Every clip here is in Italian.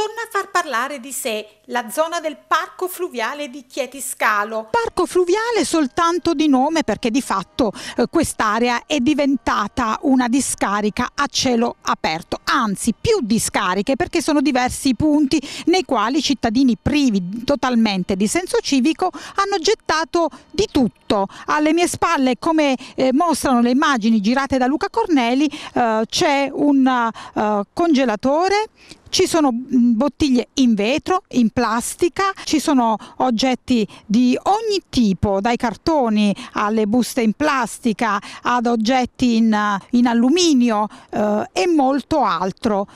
torna a far parlare di sé la zona del Parco Fluviale di Chietiscalo. Parco Fluviale soltanto di nome perché di fatto eh, quest'area è diventata una discarica a cielo aperto, anzi più discariche perché sono diversi i punti nei quali cittadini privi totalmente di senso civico hanno gettato di tutto. Alle mie spalle, come eh, mostrano le immagini girate da Luca Corneli, eh, c'è un eh, congelatore ci sono mm, bottiglie in vetro, in plastica, ci sono oggetti di ogni tipo, dai cartoni alle buste in plastica, ad oggetti in, in alluminio eh, e molto altro.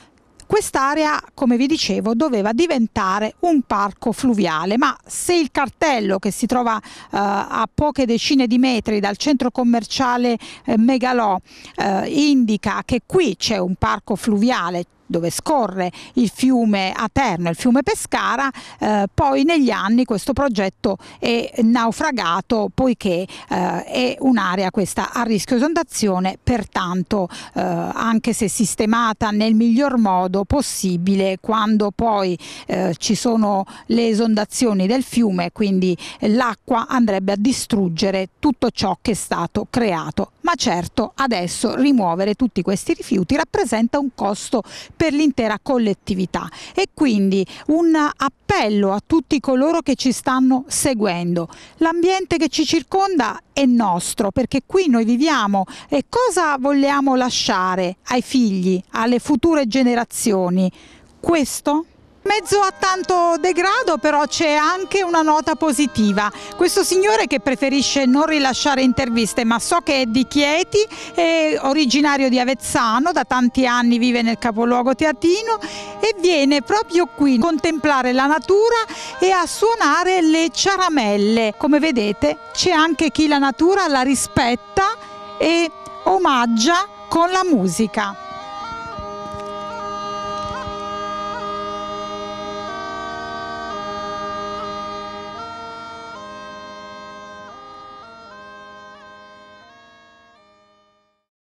Quest'area, come vi dicevo, doveva diventare un parco fluviale, ma se il cartello che si trova eh, a poche decine di metri dal centro commerciale eh, Megalò eh, indica che qui c'è un parco fluviale, dove scorre il fiume Aterno, il fiume Pescara, eh, poi negli anni questo progetto è naufragato poiché eh, è un'area questa a rischio esondazione, pertanto eh, anche se sistemata nel miglior modo possibile, quando poi eh, ci sono le esondazioni del fiume, quindi l'acqua andrebbe a distruggere tutto ciò che è stato creato ma certo adesso rimuovere tutti questi rifiuti rappresenta un costo per l'intera collettività e quindi un appello a tutti coloro che ci stanno seguendo. L'ambiente che ci circonda è nostro perché qui noi viviamo e cosa vogliamo lasciare ai figli, alle future generazioni? Questo? Mezzo a tanto degrado però c'è anche una nota positiva. Questo signore che preferisce non rilasciare interviste ma so che è di Chieti, è originario di Avezzano, da tanti anni vive nel capoluogo teatino e viene proprio qui a contemplare la natura e a suonare le ciaramelle. Come vedete c'è anche chi la natura la rispetta e omaggia con la musica.